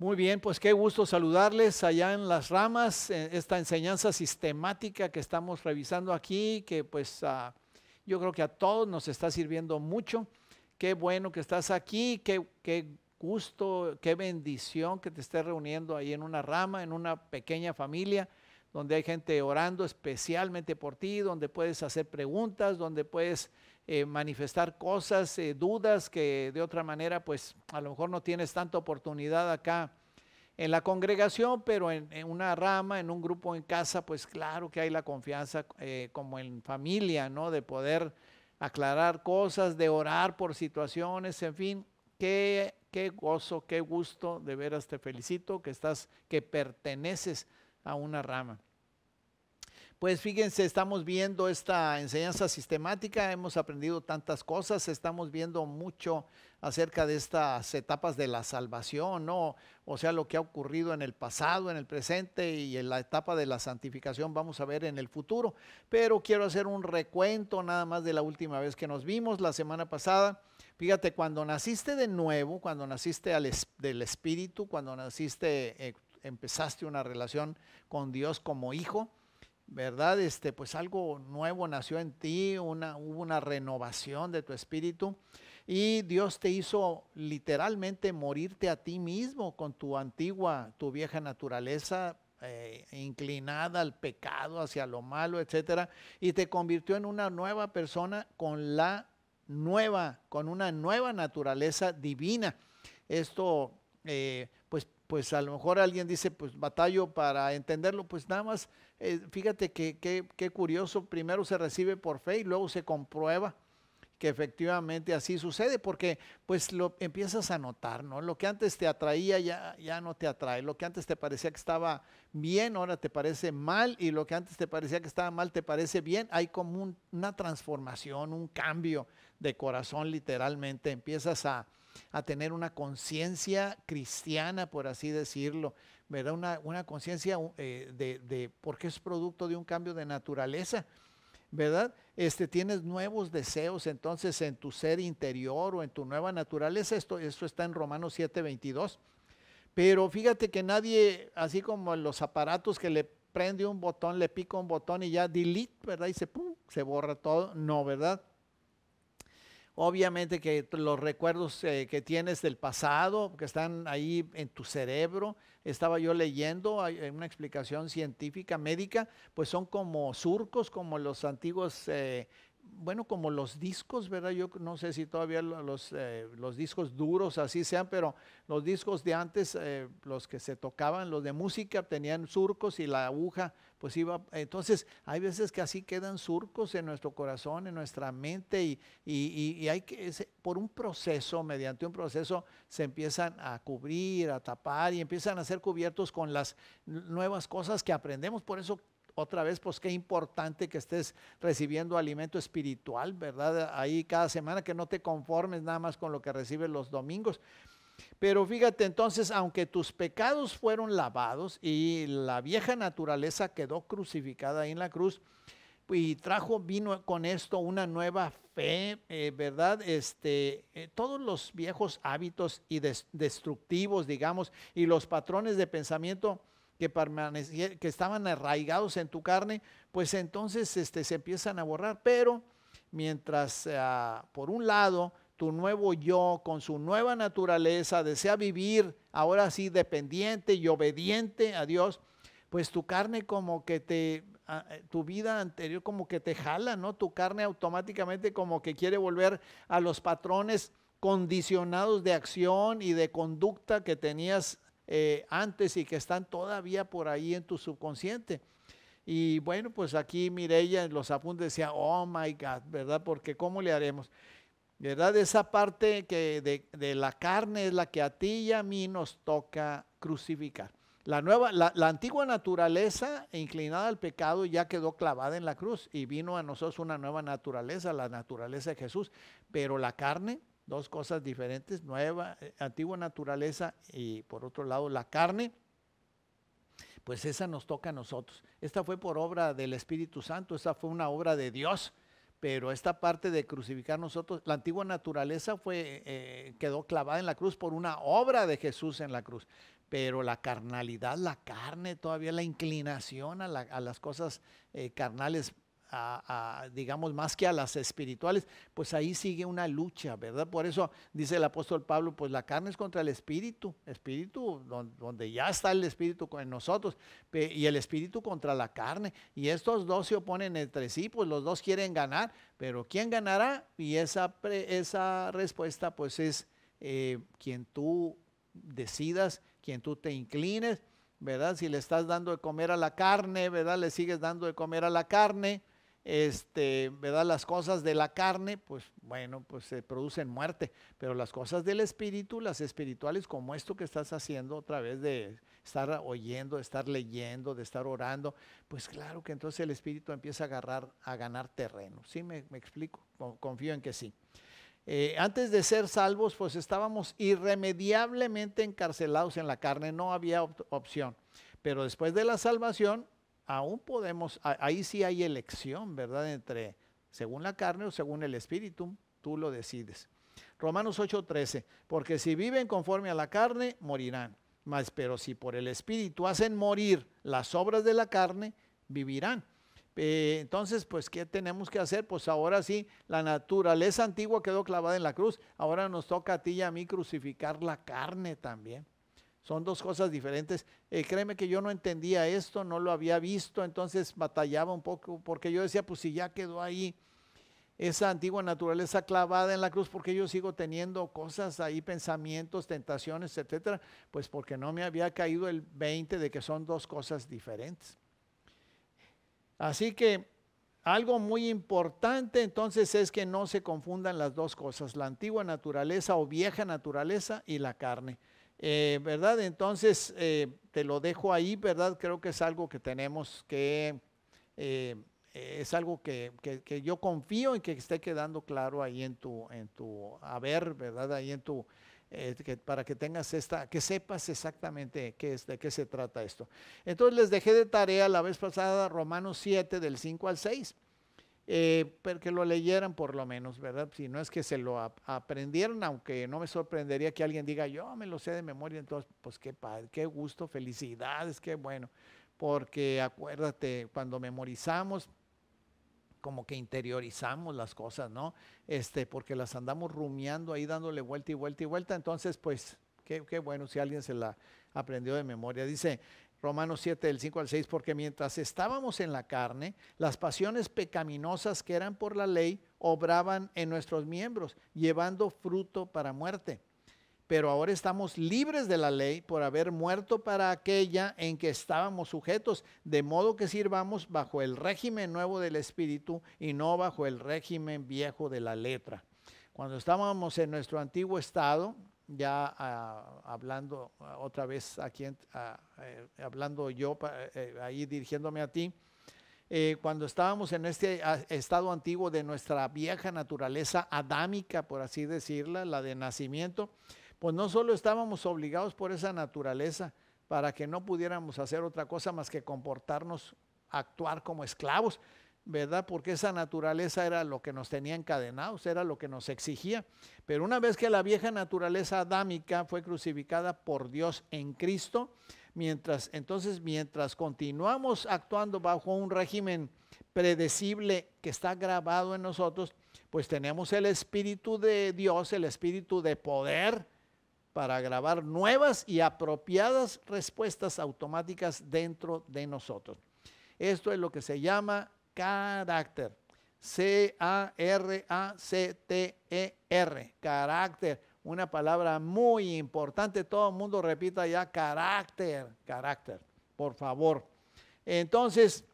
Muy bien, pues qué gusto saludarles allá en las ramas, eh, esta enseñanza sistemática que estamos revisando aquí, que pues ah, yo creo que a todos nos está sirviendo mucho. Qué bueno que estás aquí, qué, qué gusto, qué bendición que te esté reuniendo ahí en una rama, en una pequeña familia donde hay gente orando especialmente por ti, donde puedes hacer preguntas, donde puedes eh, manifestar cosas, eh, dudas que de otra manera pues a lo mejor no tienes tanta oportunidad acá en la congregación, pero en, una rama, en un grupo en casa, pues claro que hay la confianza eh, como en familia, ¿no? De poder aclarar cosas, de orar por situaciones, en fin, qué, qué gozo, qué gusto, de veras te felicito que estás, que perteneces a una rama. Pues fíjense, estamos viendo esta enseñanza sistemática, hemos aprendido tantas cosas, estamos viendo mucho acerca de estas etapas de la salvación, O sea, lo que ha ocurrido en el pasado, en el presente y en la etapa de la santificación vamos a ver en el futuro. Pero quiero hacer un recuento nada más de la última vez que nos vimos la semana pasada. Fíjate, cuando naciste de nuevo, cuando naciste del Espíritu, cuando naciste eh, empezaste una relación con Dios como hijo, ¿verdad? Este, pues algo nuevo nació en ti, una, hubo una renovación de tu espíritu y Dios te hizo literalmente morirte a ti mismo con tu antigua, tu vieja naturaleza eh, inclinada al pecado, hacia lo malo, etcétera, y te convirtió en una nueva persona con la nueva, con una nueva naturaleza divina. Esto, eh, pues pues a lo mejor alguien dice, pues batallo para entenderlo, pues nada más, eh, fíjate que, qué curioso, primero se recibe por fe y luego se comprueba que efectivamente así sucede, porque pues lo empiezas a notar, ¿no? Lo que antes te atraía ya, ya no te atrae, lo que antes te parecía que estaba bien, ahora te parece mal, y lo que antes te parecía que estaba mal, te parece bien, hay como una transformación, un cambio de corazón literalmente, empiezas a, a tener una conciencia cristiana, por así decirlo, ¿verdad? Una, una conciencia eh, de, porque es producto de un cambio de naturaleza, ¿verdad? Este, tienes nuevos deseos entonces en tu ser interior o en tu nueva naturaleza, esto, esto está en Romanos 7, 22. Pero fíjate que nadie, así como los aparatos que le prende un botón, le pica un botón y ya delete, ¿verdad? Y se, pum, se borra todo. No, ¿verdad? obviamente que los recuerdos eh, que tienes del pasado, que están ahí en tu cerebro, estaba yo leyendo una explicación científica, médica, pues son como surcos, como los antiguos... Eh, bueno, como los discos, ¿verdad? Yo no sé si todavía eh, los, discos duros así sean, pero los discos de antes, los que se tocaban, los de música, tenían surcos y la aguja pues iba, entonces hay veces que así quedan surcos en nuestro corazón, en nuestra mente y, hay que, por un proceso, mediante un proceso, se empiezan a cubrir, a tapar y empiezan a ser cubiertos con las nuevas cosas que aprendemos. Por eso otra vez, pues qué importante que estés recibiendo alimento espiritual, ¿verdad? Ahí cada semana que no te conformes nada más con lo que recibes los domingos. Pero fíjate entonces, aunque tus pecados fueron lavados y la vieja naturaleza quedó crucificada ahí en la cruz, y trajo, vino con esto una nueva fe, eh, ¿verdad? Este, eh, todos los viejos hábitos y destructivos, digamos, y los patrones de pensamiento que, que estaban arraigados en tu carne, pues entonces este, se empiezan a borrar. Pero mientras, ah, por un lado, tu nuevo yo, con su nueva naturaleza, desea vivir ahora sí dependiente y obediente a Dios, pues tu carne como que te, eh, tu vida anterior como que te jala, ¿no? Tu carne automáticamente como que quiere volver a los patrones condicionados de acción y de conducta que tenías eh, antes y que están todavía por ahí en tu subconsciente. Y bueno, pues aquí mire en los apuntes decía, oh my God, ¿verdad? Porque ¿cómo le haremos? ¿Verdad? Esa parte que de, la carne es la que a ti y a mí nos toca crucificar. La, nueva, la antigua naturaleza inclinada al pecado ya quedó clavada en la cruz y vino a nosotros una nueva naturaleza, la naturaleza de Jesús. Pero la carne, dos cosas diferentes, nueva, eh, antigua naturaleza y por otro lado la carne, pues esa nos toca a nosotros. Esta fue por obra del Espíritu Santo, esa fue una obra de Dios pero esta parte de crucificar nosotros, la antigua naturaleza fue, eh, quedó clavada en la cruz por una obra de Jesús en la cruz, pero la carnalidad, la carne, todavía la inclinación a, las cosas eh, carnales a, digamos, más que a las espirituales, pues ahí sigue una lucha, ¿verdad? Por eso dice el apóstol Pablo, pues la carne es contra el espíritu, espíritu donde, ya está el espíritu en nosotros, y el espíritu contra la carne, y estos dos se oponen entre sí, pues los dos quieren ganar, pero ¿quién ganará? Y esa, esa respuesta pues es eh, quien tú decidas, quien tú te inclines. ¿Verdad? Si le estás dando de comer a la carne, ¿verdad? Le sigues dando de comer a la carne, este, ¿verdad? Las cosas de la carne, pues bueno, pues se producen muerte, pero las cosas del espíritu, las espirituales, como esto que estás haciendo a través de estar oyendo, de estar leyendo, de estar orando, pues claro que entonces el espíritu empieza a agarrar, a ganar terreno. ¿Sí me, explico? Confío en que sí. Eh, antes de ser salvos, pues estábamos irremediablemente encarcelados en la carne, no había opción. Pero después de la salvación, aún podemos, ahí sí hay elección, ¿verdad? Entre según la carne o según el espíritu, tú lo decides. Romanos 8:13, porque si viven conforme a la carne, morirán. Mas, pero si por el espíritu hacen morir las obras de la carne, vivirán. Eh, entonces, pues, ¿qué tenemos que hacer? Pues ahora sí, la naturaleza antigua quedó clavada en la cruz. Ahora nos toca a ti y a mí crucificar la carne también. Son dos cosas diferentes. Eh, créeme que yo no entendía esto, no lo había visto, entonces batallaba un poco porque yo decía, pues si ya quedó ahí esa antigua naturaleza clavada en la cruz, porque yo sigo teniendo cosas ahí, pensamientos, tentaciones, etcétera, pues porque no me había caído el 20 de que son dos cosas diferentes. Así que algo muy importante entonces es que no se confundan las dos cosas, la antigua naturaleza o vieja naturaleza y la carne. Eh, ¿Verdad? Entonces, eh, te lo dejo ahí, ¿verdad? Creo que es algo que tenemos que, eh, es algo que, yo confío en que esté quedando claro ahí en tu, en tu haber, ¿verdad? Ahí en tu, para que tengas esta, que sepas exactamente qué es, de qué se trata esto. Entonces les dejé de tarea la vez pasada Romanos 7 del 5 al 6 eh, pero que lo leyeran por lo menos, ¿verdad? Si no es que se lo aprendieron aunque no me sorprendería que alguien diga, yo me lo sé de memoria, entonces, pues qué padre, qué gusto, felicidades, qué bueno, porque acuérdate, cuando memorizamos, como que interiorizamos las cosas, ¿no? Este, porque las andamos rumiando ahí dándole vuelta y vuelta y vuelta, entonces, pues, qué bueno si alguien se la aprendió de memoria. Dice, Romanos 7, del 5 al 6, porque mientras estábamos en la carne, las pasiones pecaminosas que eran por la ley obraban en nuestros miembros, llevando fruto para muerte. Pero ahora estamos libres de la ley por haber muerto para aquella en que estábamos sujetos, de modo que sirvamos bajo el régimen nuevo del Espíritu y no bajo el régimen viejo de la letra. Cuando estábamos en nuestro antiguo estado, ya ah, hablando ah, otra vez aquí, ah, eh, hablando yo eh, eh, ahí dirigiéndome a ti, cuando estábamos en este estado antiguo de nuestra vieja naturaleza adámica, por así decirla, la de nacimiento, pues no solo estábamos obligados por esa naturaleza para que no pudiéramos hacer otra cosa más que comportarnos, actuar como esclavos, ¿verdad? Porque esa naturaleza era lo que nos tenía encadenados, era lo que nos exigía. Pero una vez que la vieja naturaleza adámica fue crucificada por Dios en Cristo, mientras entonces mientras continuamos actuando bajo un régimen predecible que está grabado en nosotros, pues tenemos el espíritu de Dios, el espíritu de poder para grabar nuevas y apropiadas respuestas automáticas dentro de nosotros. Esto es lo que se llama carácter. C-A-R-A-C-T-E-R. E carácter. Una palabra muy importante. Todo el mundo repita ya carácter. Carácter. Por favor. Entonces,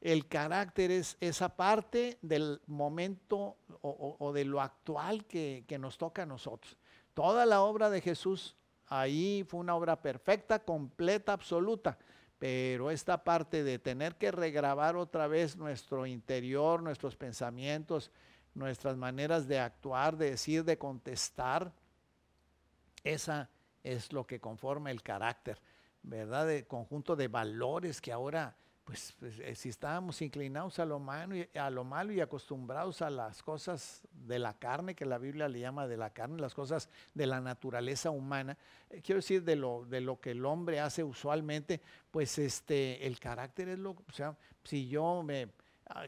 el carácter es esa parte del momento o, de lo actual que nos toca a nosotros. Toda la obra de Jesús ahí fue una obra perfecta, completa, absoluta. Pero esta parte de tener que regrabar otra vez nuestro interior, nuestros pensamientos, nuestras maneras de actuar, de decir, de contestar, esa es lo que conforma el carácter, ¿verdad? El conjunto de valores que ahora pues, pues eh, si estábamos inclinados a lo, malo y, a lo malo y acostumbrados a las cosas de la carne, que la Biblia le llama de la carne, las cosas de la naturaleza humana, eh, quiero decir de lo, de lo que el hombre hace usualmente, pues este, el carácter es lo, o sea, si yo me, ah,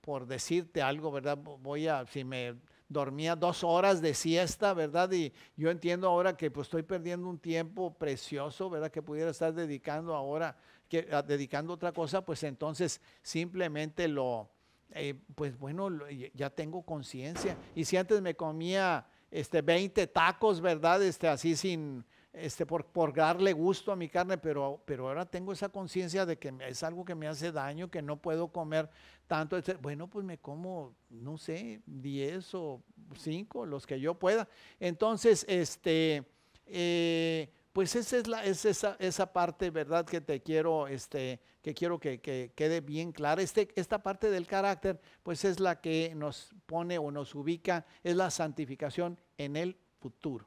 por decirte algo, ¿verdad? Voy a, si me dormía dos horas de siesta, ¿verdad? Y yo entiendo ahora que pues estoy perdiendo un tiempo precioso, ¿verdad? Que pudiera estar dedicando ahora, que, ah, dedicando otra cosa, pues entonces simplemente lo, eh, pues bueno, ya tengo conciencia. Y si antes me comía este 20 tacos, ¿verdad? Este así sin este, por, darle gusto a mi carne, pero, pero ahora tengo esa conciencia de que es algo que me hace daño, que no puedo comer tanto. Este, bueno, pues me como, no sé, 10 o 5, los que yo pueda. Entonces, este, eh, pues esa es, la, esa, parte, ¿verdad? Que te quiero, este, que quiero que, quede bien clara. Este, esta parte del carácter, pues es la que nos pone o nos ubica, es la santificación en el futuro.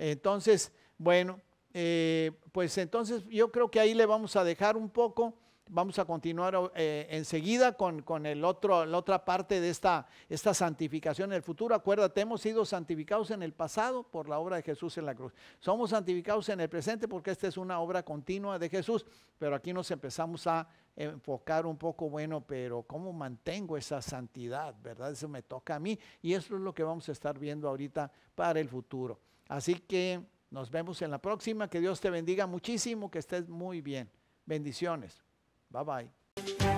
Entonces, bueno, eh, pues entonces yo creo que ahí le vamos a dejar un poco. Vamos a continuar eh, enseguida con, con, el otro, la otra parte de esta, esta santificación en el futuro. Acuérdate, hemos sido santificados en el pasado por la obra de Jesús en la cruz. Somos santificados en el presente porque esta es una obra continua de Jesús, pero aquí nos empezamos a enfocar un poco, bueno, pero ¿cómo mantengo esa santidad? ¿Verdad? Eso me toca a mí y eso es lo que vamos a estar viendo ahorita para el futuro. Así que... Nos vemos en la próxima. Que Dios te bendiga muchísimo, que estés muy bien. Bendiciones. Bye bye.